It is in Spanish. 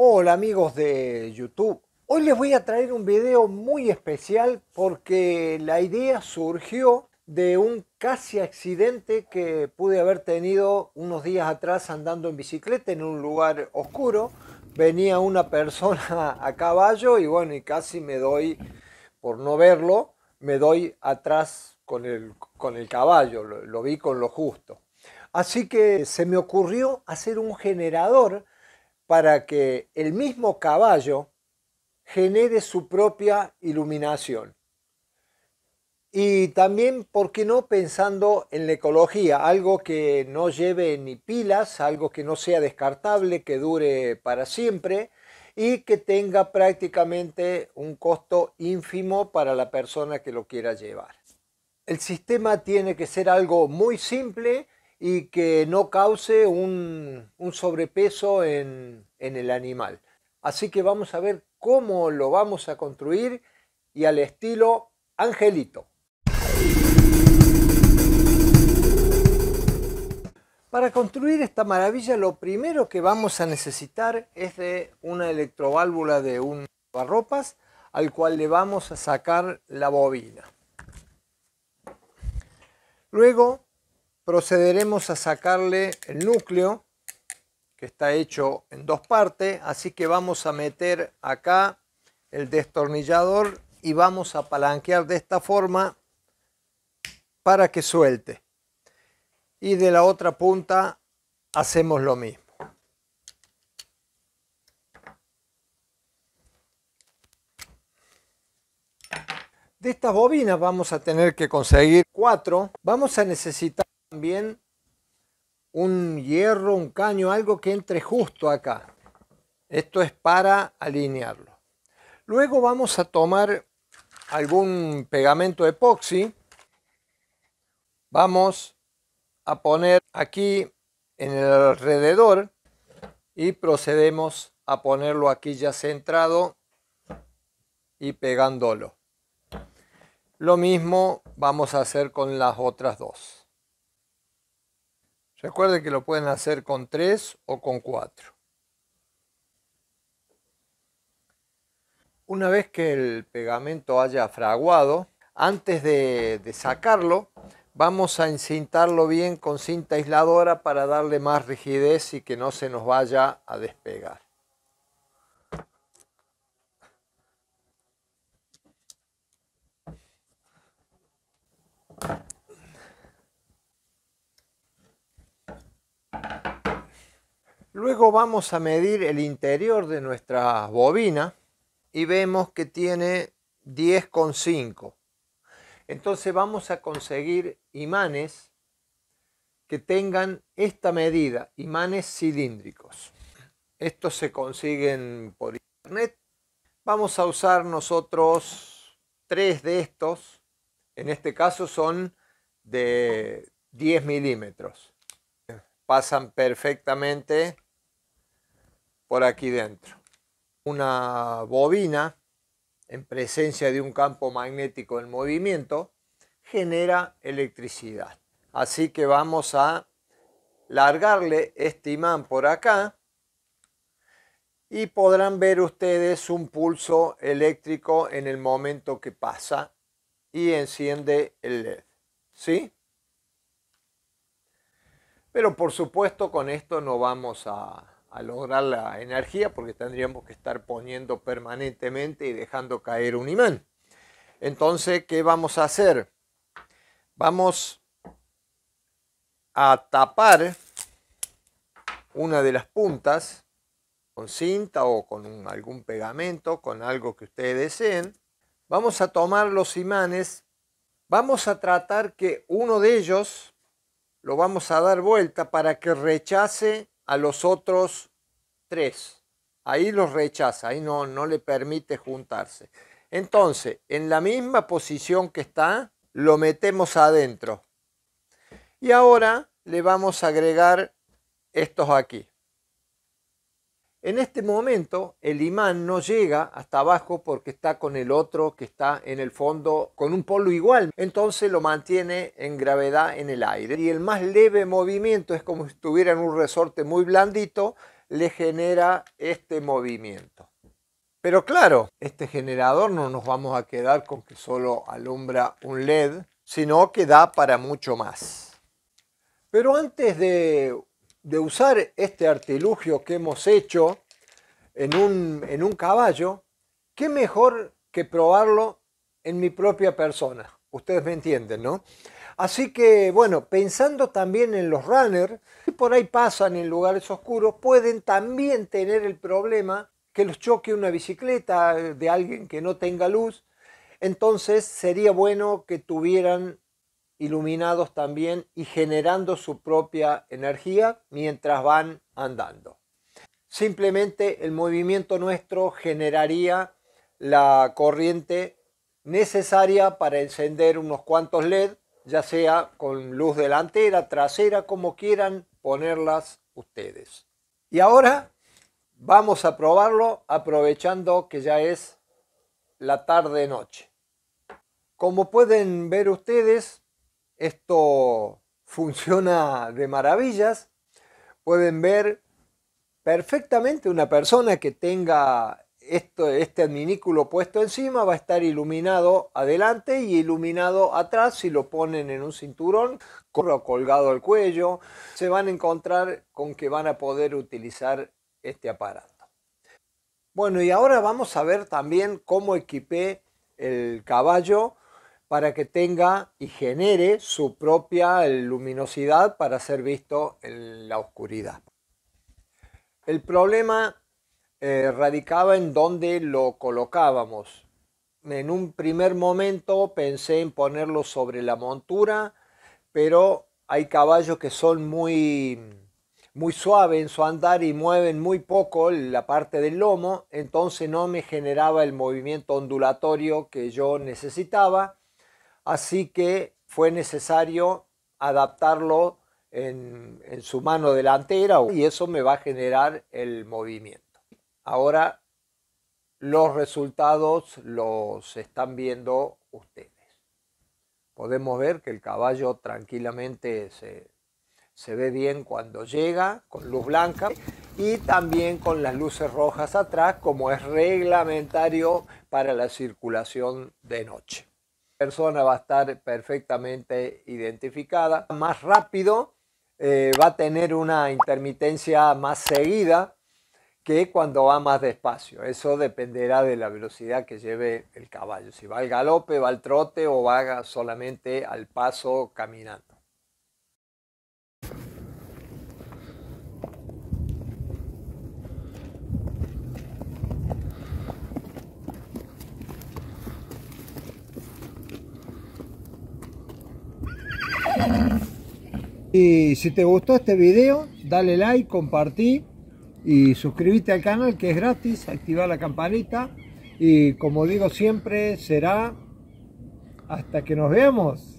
Hola amigos de YouTube, hoy les voy a traer un video muy especial porque la idea surgió de un casi accidente que pude haber tenido unos días atrás andando en bicicleta en un lugar oscuro. Venía una persona a caballo y bueno, y casi me doy, por no verlo, me doy atrás con el, con el caballo, lo, lo vi con lo justo. Así que se me ocurrió hacer un generador para que el mismo caballo genere su propia iluminación. Y también, ¿por qué no pensando en la ecología? Algo que no lleve ni pilas, algo que no sea descartable, que dure para siempre y que tenga prácticamente un costo ínfimo para la persona que lo quiera llevar. El sistema tiene que ser algo muy simple, y que no cause un, sobrepeso en, en el animal. Así que vamos a ver cómo lo vamos a construir y al estilo angelito. Para construir esta maravilla lo primero que vamos a necesitar es de una electroválvula de un barropas al cual le vamos a sacar la bobina. Luego procederemos a sacarle el núcleo que está hecho en dos partes, así que vamos a meter acá el destornillador y vamos a palanquear de esta forma para que suelte. Y de la otra punta hacemos lo mismo. De estas bobinas vamos a tener que conseguir cuatro. Vamos a necesitar también un hierro, un caño, algo que entre justo acá. Esto es para alinearlo. Luego vamos a tomar algún pegamento epoxi. Vamos a poner aquí en el alrededor y procedemos a ponerlo aquí ya centrado y pegándolo. Lo mismo vamos a hacer con las otras dos. Recuerde que lo pueden hacer con 3 o con 4. Una vez que el pegamento haya fraguado, antes de, de sacarlo, vamos a encintarlo bien con cinta aisladora para darle más rigidez y que no se nos vaya a despegar. Luego vamos a medir el interior de nuestra bobina y vemos que tiene 10,5. Entonces vamos a conseguir imanes que tengan esta medida, imanes cilíndricos. Estos se consiguen por internet. Vamos a usar nosotros tres de estos. En este caso son de 10 milímetros pasan perfectamente por aquí dentro. Una bobina en presencia de un campo magnético en movimiento genera electricidad. Así que vamos a largarle este imán por acá y podrán ver ustedes un pulso eléctrico en el momento que pasa y enciende el LED. ¿Sí? Pero por supuesto con esto no vamos a, lograr la energía porque tendríamos que estar poniendo permanentemente y dejando caer un imán. Entonces, ¿qué vamos a hacer? Vamos a tapar una de las puntas con cinta o con algún pegamento, con algo que ustedes deseen. Vamos a tomar los imanes, vamos a tratar que uno de ellos lo vamos a dar vuelta para que rechace a los otros tres. Ahí los rechaza, ahí no, no le permite juntarse. Entonces, en la misma posición que está, lo metemos adentro. Y ahora le vamos a agregar estos aquí. En este momento el imán no llega hasta abajo porque está con el otro que está en el fondo con un polo igual. Entonces lo mantiene en gravedad en el aire. Y el más leve movimiento es como si estuviera en un resorte muy blandito, le genera este movimiento. Pero claro, este generador no nos vamos a quedar con que solo alumbra un LED, sino que da para mucho más. Pero antes de de usar este artilugio que hemos hecho en un, en un caballo, qué mejor que probarlo en mi propia persona. Ustedes me entienden, ¿no? Así que, bueno, pensando también en los runners, que por ahí pasan en lugares oscuros, pueden también tener el problema que los choque una bicicleta de alguien que no tenga luz. Entonces sería bueno que tuvieran iluminados también y generando su propia energía mientras van andando. Simplemente el movimiento nuestro generaría la corriente necesaria para encender unos cuantos LED, ya sea con luz delantera, trasera, como quieran ponerlas ustedes. Y ahora vamos a probarlo aprovechando que ya es la tarde-noche. Como pueden ver ustedes, esto funciona de maravillas. Pueden ver perfectamente una persona que tenga esto, este adminículo puesto encima va a estar iluminado adelante y iluminado atrás si lo ponen en un cinturón colgado al cuello. Se van a encontrar con que van a poder utilizar este aparato. Bueno, y ahora vamos a ver también cómo equipé el caballo para que tenga y genere su propia luminosidad para ser visto en la oscuridad. El problema eh, radicaba en dónde lo colocábamos. En un primer momento pensé en ponerlo sobre la montura, pero hay caballos que son muy, muy suaves en su andar y mueven muy poco la parte del lomo, entonces no me generaba el movimiento ondulatorio que yo necesitaba así que fue necesario adaptarlo en, su mano delantera y eso me va a generar el movimiento. Ahora los resultados los están viendo ustedes. Podemos ver que el caballo tranquilamente se ve bien cuando llega con luz blanca y también con las luces rojas atrás como es reglamentario para la circulación de noche persona va a estar perfectamente identificada. Más rápido eh, va a tener una intermitencia más seguida que cuando va más despacio. Eso dependerá de la velocidad que lleve el caballo. Si va al galope, va al trote o va solamente al paso caminando. Y si te gustó este video, dale like, compartí y suscríbete al canal que es gratis, activa la campanita y como digo siempre será hasta que nos veamos.